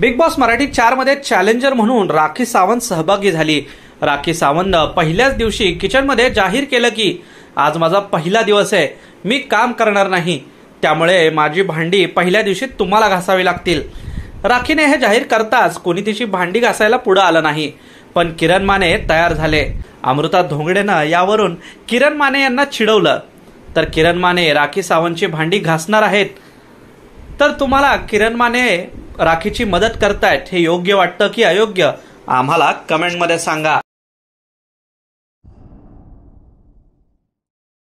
big boss Marathi चार मध्ये challenger म्हणून राखी सावंत सहभागी झाली राखी सावंतनं पहिल्याच दिवशी किचनमध्ये जाहीर केलं की आज माझा पहिला दिवस आहे मी काम करणार नाही त्यामुळे माझी भांडी पहिल्या दिवशी तुम्हाला घासावी लागतील राखीने हे जाहीर करताच कोणी तिची भांडी घासायला पुढं आलं नाही पण किरण माने तयार झाले अमृता धोंगडेनं यावरून किरण माने यांना चिडवलं तर किरण माने राखी सावंतची भांडी घासणार आहेत तर तुम्हाला किरण माने राखीची मदत करतायत हे योग्य वाटतं की अयोग्य आम्हाला कमेंटमध्ये सांगा